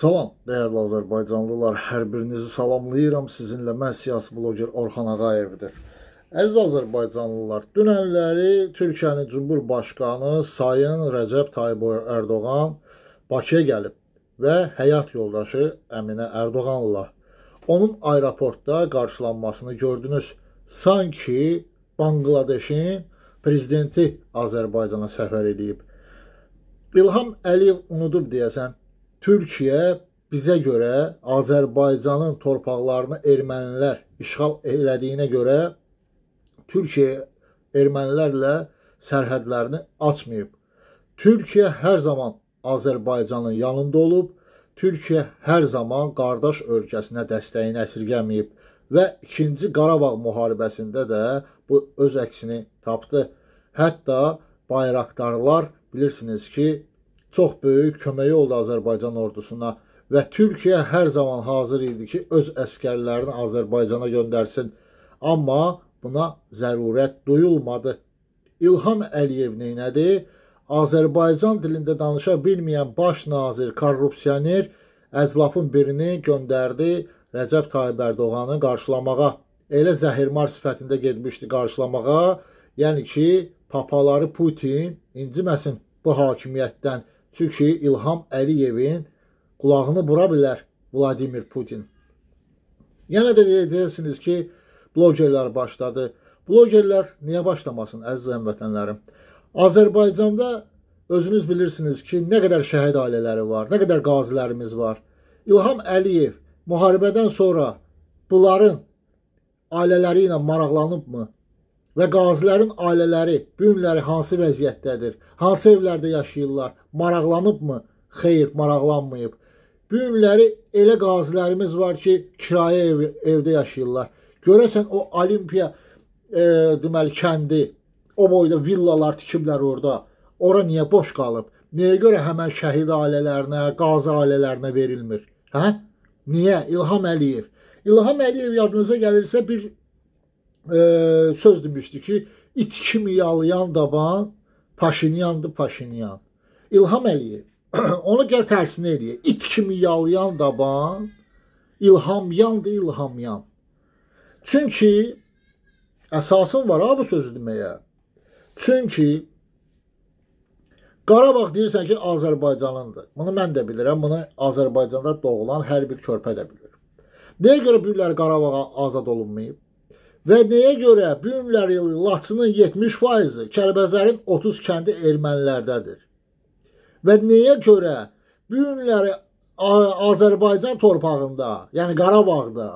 Salam, dəyərli Azərbaycanlılar, hər birinizi salamlayıram. Sizinlə mən siyasi bloger Orxan Ağayevdir. Əziz Azərbaycanlılar, dünənləri Türkiyənin Cumhurbaşqanı Sayın Rəcəb Tayyib Ərdoğan Bakıya gəlib və həyat yoldaşı Əminə Ərdoğanla onun aeroportda qarşılanmasını gördünüz. Sanki Bangladeşin prezidenti Azərbaycana səfər edib. İlham Əliyev unudub deyəsən, Türkiyə bizə görə Azərbaycanın torpaqlarını ermənilər işğal elədiyinə görə Türkiyə ermənilərlə sərhədlərini açmayıb. Türkiyə hər zaman Azərbaycanın yanında olub. Türkiyə hər zaman qardaş ölkəsinə dəstəyini əsirgəməyib və 2-ci Qarabağ müharibəsində də bu öz əksini tapdı. Hətta bayraqdarlar bilirsiniz ki, çox böyük köməyi oldu Azərbaycan ordusuna və Türkiyə hər zaman hazır idi ki, öz əskərlərini Azərbaycana göndərsin. Amma buna zərurət duyulmadı. İlham Əliyev neynədi? Azərbaycan dilində danışa bilməyən baş nazir, korrupsioner əclafın birini göndərdi Rəcəb Tayyib Ərdoğanı qarşılamağa. Elə zəhirmar sifətində getmişdi qarşılamağa. Yəni ki, papaları Putin inciməsin bu hakimiyyətdən. Çünki İlham Əliyevin qulağını vura bilər Vladimir Putin. Yenə də deyəcəksiniz ki, blogerlər başladı. Blogerlər niyə başlamasın əziz həmvətənlərim? Azərbaycanda özünüz bilirsiniz ki, nə qədər şəhid ailələri var, nə qədər qazilərimiz var. İlham Əliyev müharibədən sonra bunların ailələri ilə maraqlanıbmı? və qazilərin ailələri bu günləri hansı vəziyyətdədir? Hansı evlərdə yaşayırlar? Maraqlanıbmı? Xeyr, maraqlanmayıb. Bu günləri elə qazilərimiz var ki, kirayə ev, evdə yaşayırlar. Görəsən o Olimpiya e, deməli kəndi o boyda villalar tikiblər orada. Ora niyə boş qalıb? Nəyə görə həmən şəhid ailələrinə, qazi ailələrinə verilmir? Hə? Niyə? İlham Əliyev. İlham Əliyev yadınıza gəlirsə bir e, söz demişdi ki, it kimi yalayan daban Paşinyandı Paşinyan. İlham Əliyev. Onu gəl tərsinə eləyə. İt kimi yalayan daban İlhamyandı İlhamyan. Çünki əsasın var ha bu sözü deməyə. Çünki Qarabağ deyirsən ki, Azərbaycanındır. Bunu mən də bilirəm. Bunu Azərbaycanda doğulan hər bir körpə də bilir. Nəyə görə bilirlər Qarabağa azad olunmayıb? Və nəyə görə bu günlər ili Laçının 70%-i, Kəlbəzərin 30 kəndi ermənilərdədir. Və nəyə görə bu günləri Azərbaycan torpağında, yəni Qarabağda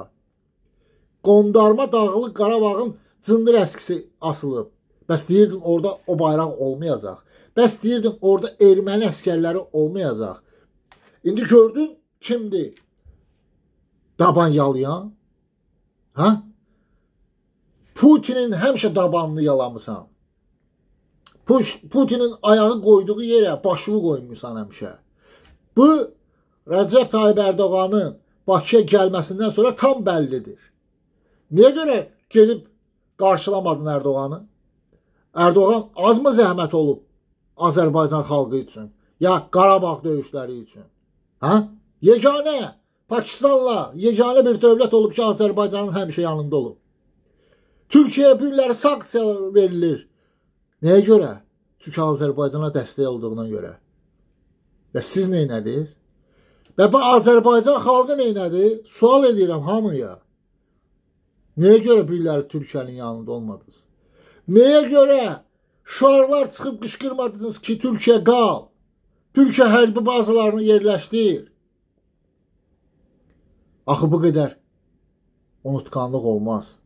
qondarma dağlıq Qarabağın cındır əskisi asılıb. Bəs deyirdin orada o bayraq olmayacaq. Bəs deyirdin orada erməni əskərləri olmayacaq. İndi gördün kimdir? Daban yalayan? Ha? Putinin həmişə dabanını yalamısan. Putinin ayağı qoyduğu yerə başını qoymuşsan həmişə. Bu Rəcəb Tayyib Ərdoğanın Bakıya gəlməsindən sonra tam bəllidir. Niyə görə gedib qarşılamadın Ərdoğanı? Ərdoğan azmı zəhmət olub Azərbaycan xalqı üçün, ya Qarabağ döyüşləri üçün? Hə? Yeganə Pakistanla yeganə bir dövlət olub ki, Azərbaycanın həmişə yanında olub. Türkiyəyə bilirlər sanksiya verilir. Nəyə görə? Çünki Azərbaycana dəstək olduğuna görə. Və siz nə ediniz? Və bu Azərbaycan xalqı nə edədi? Sual edirəm hamıya. Nəyə görə bilirlər Türkiyənin yanında olmadınız? Nəyə görə şuarlar çıxıb qışqırmadınız ki, Türkiyə qal? Türkiyə hərbi bazalarını yerləşdir. Axı bu qədər unutqanlıq olmaz.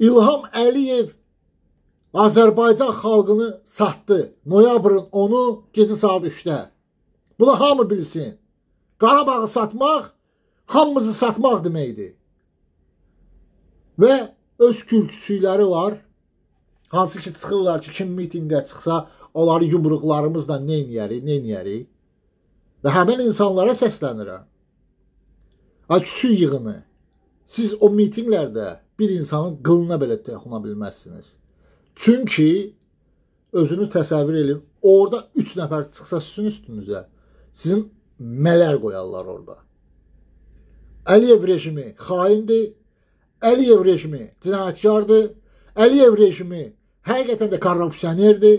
İlham Əliyev Azərbaycan xalqını satdı noyabrın 10-u gecə saat 3-də. Bunu hamı bilsin. Qarabağı satmaq hamımızı satmaq deməkdir. Və öz kürkçüləri var. Hansı ki çıxırlar ki, kim mitinqə çıxsa, onları yumruqlarımızla neyniyərik, neyniyərik. Və həmin insanlara səslənirəm. Ha, küçük yığını. Siz o mitinqlərdə bir insanın qılına belə toxuna bilməzsiniz. Çünki özünü təsəvvür edin, orada 3 nəfər çıxsa sizin üstünüzə, sizin mələr qoyarlar orada. Əliyev rejimi xaindir. Əliyev rejimi cinayətkardır. Əliyev rejimi həqiqətən də korrupsionerdir.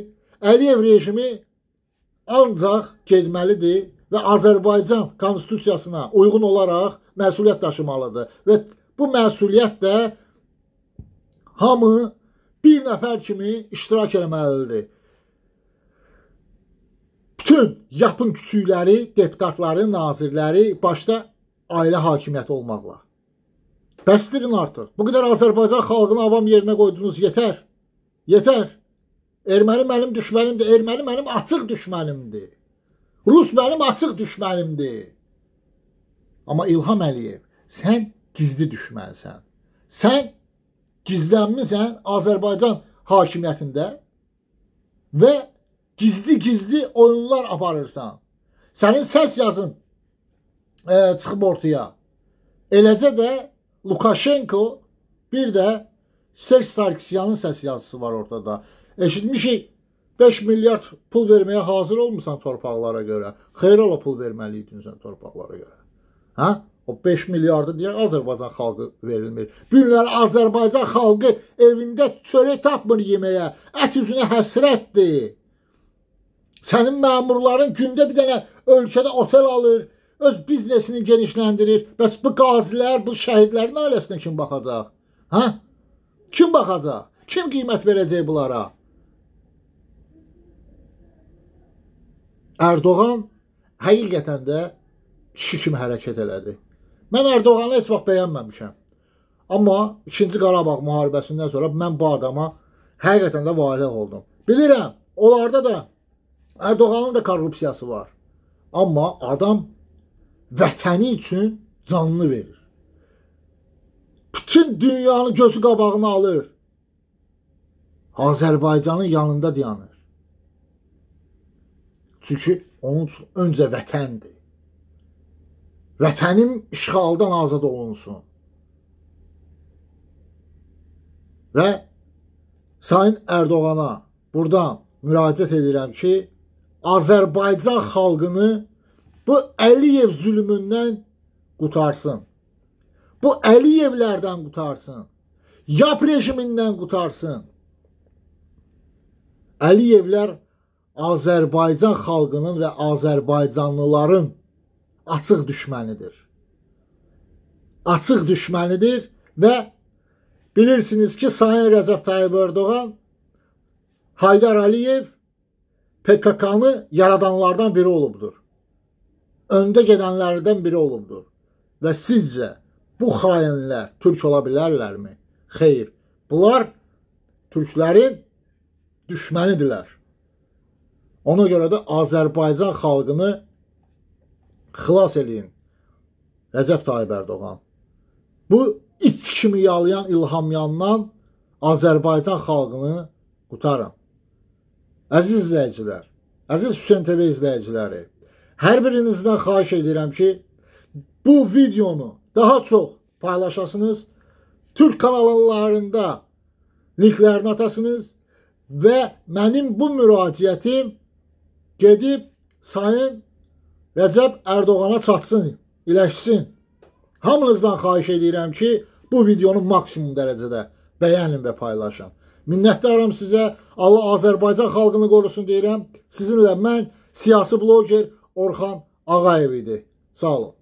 Əliyev rejimi ancaq getməlidir və Azərbaycan konstitusiyasına uyğun olaraq məsuliyyət daşımalıdır və bu məsuliyyət də hamı bir nəfər kimi iştirak etməlidir. Bütün yapın küçükləri, deputatları, nazirləri, başda ailə hakimiyyəti olmaqla. Bəstirin artıq. Bu qədər Azərbaycan xalqını avam yerinə qoydunuz, yetər. Yetər. Erməni mənim düşmənimdir, erməni mənim açıq düşmənimdir. Rus mənim açıq düşmənimdir. Amma İlham Əliyev, sən gizli düşmənsən. Sən gizlənmisən yəni Azərbaycan hakimiyyətində və gizli-gizli oyunlar aparırsan. Sənin səs yazın e, çıxıb ortaya. Eləcə də Lukashenko bir də Serj Sarkisyanın səs yazısı var ortada. Eşitmişik 5 milyard pul verməyə hazır olmusan torpaqlara görə. Xeyr ola pul verməliydin sən torpaqlara görə. Hə? O 5 milyardı deyə Azərbaycan xalqı verilmir. Günlər Azərbaycan xalqı evində çörək tapmır yeməyə. Ət üzünə həsrətdir. Sənin məmurların gündə bir dənə ölkədə otel alır, öz biznesini genişləndirir. Bəs bu qazilər, bu şəhidlərin ailəsinə kim baxacaq? Hə? Kim baxacaq? Kim qiymət verəcək bunlara? Erdoğan həqiqətən də kişi kimi hərəkət elədi. Mən Erdoğanı heç vaxt bəyənməmişəm. Amma 2-ci Qarabağ müharibəsindən sonra mən bu adama həqiqətən də valeh oldum. Bilirəm, onlarda da Erdoğanın da korrupsiyası var. Amma adam vətəni üçün canını verir. Bütün dünyanın gözü qabağını alır. Azərbaycanın yanında dayanır. Çünki onun üçün öncə vətəndir vətənim işğaldan azad olunsun. Və Sayın Ərdoğana buradan müraciət edirəm ki, Azərbaycan xalqını bu Əliyev zülmündən qutarsın. Bu Əliyevlərdən qutarsın. Yap rejimindən qutarsın. Əliyevlər Azərbaycan xalqının və Azərbaycanlıların açıq düşmənidir. Açıq düşmənidir və bilirsiniz ki, Sayın Rəcəb Tayyib Erdoğan Haydar Əliyev PKK-nı yaradanlardan biri olubdur. Öndə gedənlərdən biri olubdur. Və sizcə bu xainlər türk ola bilərlərmi? Xeyr. Bunlar türklərin düşmənidirlər. Ona görə də Azərbaycan xalqını xilas eləyin Rəcəb Tayyib Ərdoğan. Bu it kimi yalayan İlhamyandan Azərbaycan xalqını qutarın. Əziz izləyicilər, əziz Hüseyn TV izləyiciləri, hər birinizdən xahiş edirəm ki, bu videonu daha çox paylaşasınız, Türk kanallarında linklərini atasınız və mənim bu müraciətim gedib Sayın Rəcəb Ərdoğana çatsın, iləşsin. Hamınızdan xahiş edirəm ki, bu videonu maksimum dərəcədə bəyənin və paylaşın. Minnətdaram sizə, Allah Azərbaycan xalqını qorusun deyirəm. Sizinlə mən siyasi bloger Orxan Ağayev idi. Sağ olun.